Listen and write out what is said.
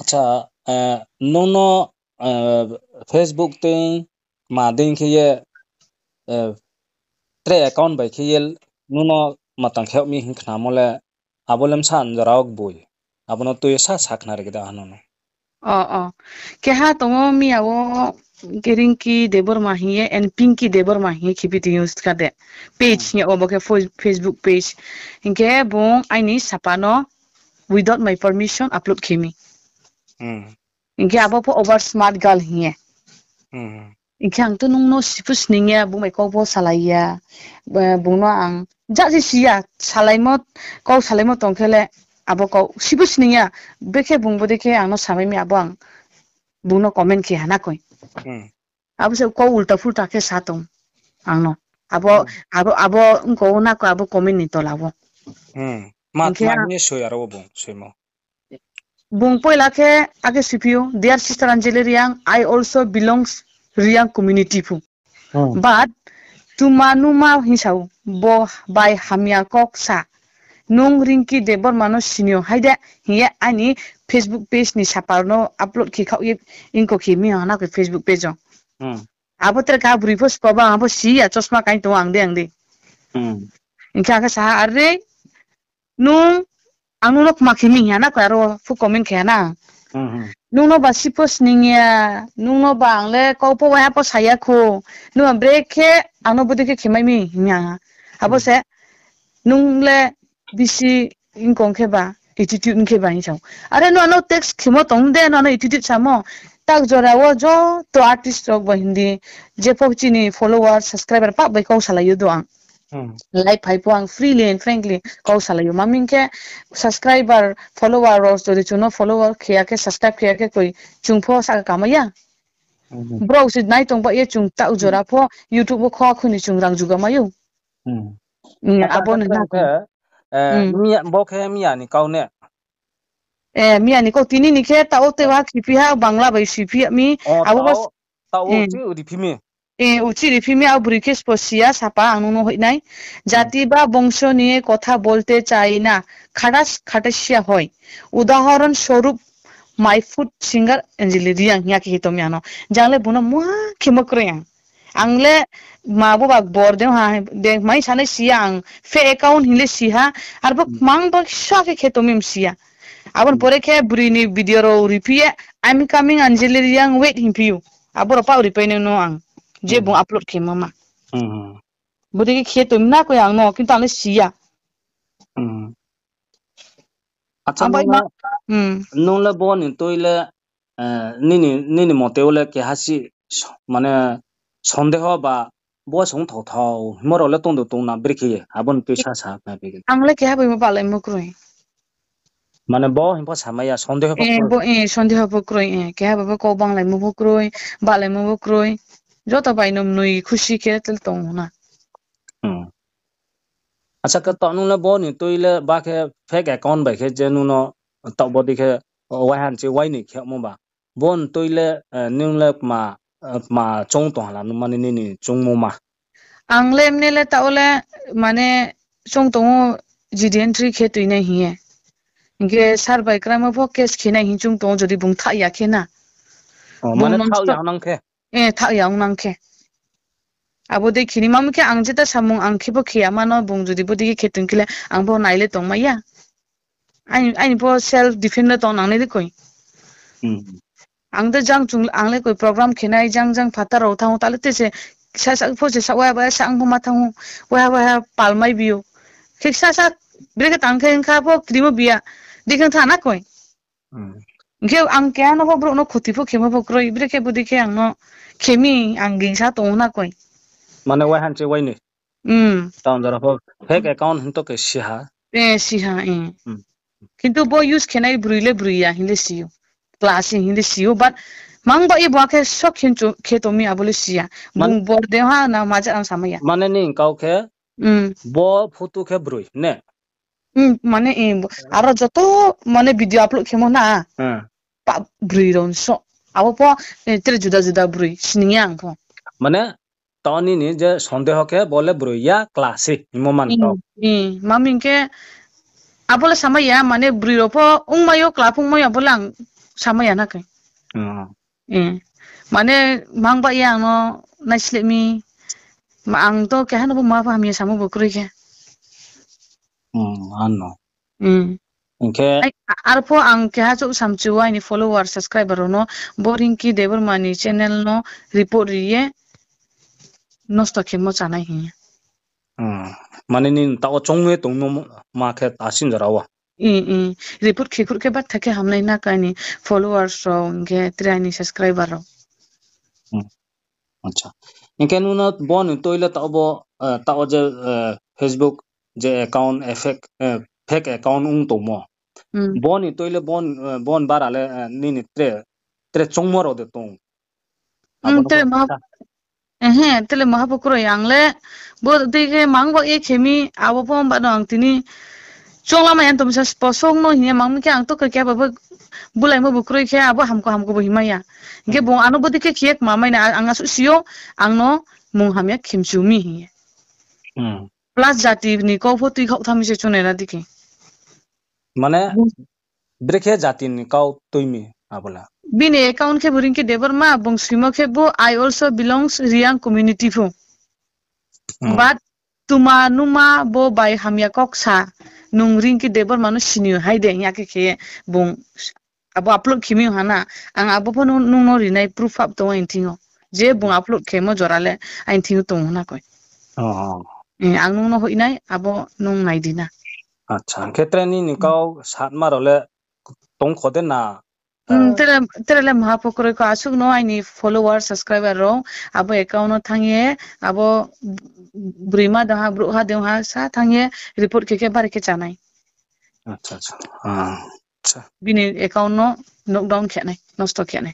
अच्छा नोनो फेसबुक तें मादिन के ये ट्रे अकाउंट बाई के ये नोनो मतंग है उम्मीद हिंक नाम वाले अब लम सान जराओग बोई अब नो तो ये सा साखना रखी था हनोनो ओ ओ क्या हाँ तुम्हों मैं अब गिरिंग की देवर माही है एंड पिंक की देवर माही है किपी तुम्हें उसका दे पेज हाँ। ये ओ बके फेसबुक पेज इनके बों आई नहीं सपानो without my permission upload kimi inke abo po over smart girl hiye inke ang to nung no sipu sninge bumai ko po salaiya bungno ang ja ji siya salaimot ko salaimot tongkele abo ko sipu sninge beke bungbo deke ang no samai mi abo ang bungno comment ki hana koi abo se ko ulta fulta ke satong ang no abo abo abo ko na ko abo comment ni to labo 음. 마 마그네 쇼야라고 봉 쇼이모. Bungpo ilake ake sipio, their sister Angela riang, I also belongs riang community pu. Hmm. But tu manu ma hisau bo by hamia kok sa. Nung ringki debor mano sinio haida hiya ani Facebook page ni saparno upload ki kau ye inko ki mi ana ke Facebook page on. Hmm. Apo ter ka brifos papa apo si ya chosma kain tu angde angde. Hmm. Inka ka sa arre nung ang nunok makining yana karo fu komen khena nung no ba sipos ningya nung no ba ang le ko po wa po saya ko nu break ke ano bu dikhe khimai mi nya abo se nung le bisi in kong khe ba attitude khe ba ni chang are no no text khimo tong de no no attitude chamo tak jora wo jo to artist rok ba hindi je pok chini follower subscriber pa ba ko sala yu do ang life hype आं freely and frankly गाव सालायो मामिंखे subscriber followers जदि चुनो follower खिया के subscribe खिया के कोई चुंफो सा कामया ब्रो सिद नाइ तोंबा ये चुंगता उजरा फो यूट्यूब को खा खुनि चुंगरां जुगा मायो आबो न मिया मिया नि काउने ए मिया नि को तिनी निखे ताओ तेवा खिपिहा बांग्ला बै सिफि मी आबो बस ताओ উচিরিফিমি আর বুড়িকে স্পর্শিয়া সাপা আনুন হই নাই জাতি বা বংশ নিয়ে কথা বলতে চাই না খাটাস খাটাসিয়া হয় উদাহরণ স্বরূপ মাইফুট সিঙ্গার এঞ্জিলি রিয়াং ইয়াকে হিতম ইয়ানো জানলে বুনো মুয়া খিমকরে আংলে মাবো বাগ বর দেও হা দে মাই সানে সিয়া আং ফে অ্যাকাউন্ট হিলে সিহা আর বক মাং বক সাকে খেতমিম সিয়া আবার পরে খে বুড়িনি ভিডিওর রিপিয়ে I am coming Anjali Reang wait him few আবার পাউরি রিপাইনে নো আং je bong upload ke mama mm bo de khie tum na ko yang no kin ta le si ya mm acha ba na mm no la bo ni toi la ni ni ni ni mo te ole ke ha si mane সন্দেহ বা বসং থাও থাও মরলে তন্দ তং না ব্রেকে আবন পেশা সা না বেগে আমলে কে হবে মো পালাই মো ক্রই মানে ব হিম সামাইয়া সন্দেহ এ সন্দেহ বক্রই কে হবে কো বাংলাই মো বক্রই বালাই মো বক্রই जो तपाईँ नम नुई खुसी के tel tong huna hmm. acha ka tonu la bo ni toile ba ke fake account ba ke jenu no to bo dikhe wai han che wai ni khe mo ba bon toile eh, nim la ma eh, ma chong to la mane ni ni chong mo ma ang lem ne le ta ole mane chong tong jidi entry khe tui nai hi e. ge sar bai kra mo bo kes khi nai hi chung tong jodi bung tha ya khe na oh, mane thau ya nang 에 타, 양, 낭케. 아보데 기니맘케 앙제다 사몽 앙키보 키야마노 봉주디보디게 케튼킬레 앙보 나일레 동마야. 아니, 아니, 보 셀프 디펜더 돈 앙네데 코이. 음. 앙데 장 중, 앙레 코이 프로그램 케나이 장장 파타로 타오 탈레테세 샤샤 포제 샤와야 바야 샹보 마타오 와야 바야 팔마이 비오. 킥샤샤 브레게 탕케 앙카보 드리모 비야. 디켄 타나 코이. 음. ge ang kya no bro no khoti pho khemo pho kro ibre ke e, e. hmm. e, budi ke ang no khemi ang gi sa to na koi মানে ওয়াই হান চে ওয়াই নি হুম তাউন জরা পর fake account হিন তো কে সিহা এ সিহা এ কিন্তু বো ইউজ খেনাই ব্রুইলে ব্রুইয়া হিলে সিও ক্লাস হিলে সিও বাট মাং বা ই বাকে সব খিন খে তুমি আবলে সিয়া মুং বর দেহা না মাজা আম সামাইয়া মানে নিং কাউ খে হুম বো ফুতু খে ব্রুই নে হুম মানে আর যত মানে ভিডিও আপলোড খেমো না হ্যাঁ pak beri dong so apa pun eh, tidak juda juda beri seninya apa mana tahun ini je sondeh oke boleh beri ya klasik momen tau hmm mami ke apa lah sama ya mana beri apa ung mayo kelapa ung mayo bolang sama ya nak hmm hmm mana mang pak yang no nasi mi mang tu kehan apa maaf kami ha, sama bukuri ke hmm ano hmm nke arpo ang ke ha chok samchuwa ni follower subscriber no boring ki debor mani channel no report riye nosto khemo chana hi মানে নিন তাও চংগে তংন মাখে আসিন জরাওয়া ই ই report খিকুর কে বাদ থেকে হামলাই না কানি followers রও গে ত্রাইনি subscriber রও আচ্ছা ইকেন উনা বন তইলা তাও তাও যে ফেসবুক যে account effect pek account ung to mo mm. bon i toile bon uh, bon bar ale uh, ni ni tre tre chongmoro de tong হ্যাঁ তাহলে মহাপুকুর আংলে দিকে মাংব এ খেমি আবো পম বা নং তিনি চংলামা এন তুমি স্পসং নো হিয়া মাংমি কে আং তো কে বাবু বুলাই মো বুকুরই খে আবো হামকো হামকো বহিমাইয়া গে বং আনো বদি কে খিয়েক মামাই না আং আসু সিও আং নো মুং হামিয়া খেমচুমি হিয়া প্লাস জাতি নি কও ফতুই খাও থামিছে চুনে না দিকে মানে ব্রেখে জাতিন কাউ তুইমি আবলা বিনে একাউন্ট খে বুরিং কে দেবর মা বং শ্রীমক খে বো I also belongs Reang community ফু বাট তুমা নুমা বো বাই হামিয়া কক্সা নুং রিং কে দেবর মানুষ সিনিও হাই দে ইয়াকে খে বং আবো আপলোড খিমিও হানা আং আবো ফো নুং নো রিনাই প্রুফ আপ তো আইন থিও যে বং আপলোড খেমো জরালে আইন থিও তো না কই আং নুং নো হইনাই আবো নুং নাই দিনা 아참 케트레니 니까오 샷마 올레 동코데 나 তেলে তেলে মহাপকরে কো আসুক নো আইনি ফলোয়ার সাবস্ক্রাইবার রো আবো একাউন্ট থাঙিয়ে আবো ব্রিমা দহা ব্রুহা দেহা সা থাঙিয়ে রিপোর্ট কেকে বারে কে জানাই আচ্ছা আচ্ছা আচ্ছা বিনি একাউন্ট নো নকডাউন খেনে নষ্ট খেনে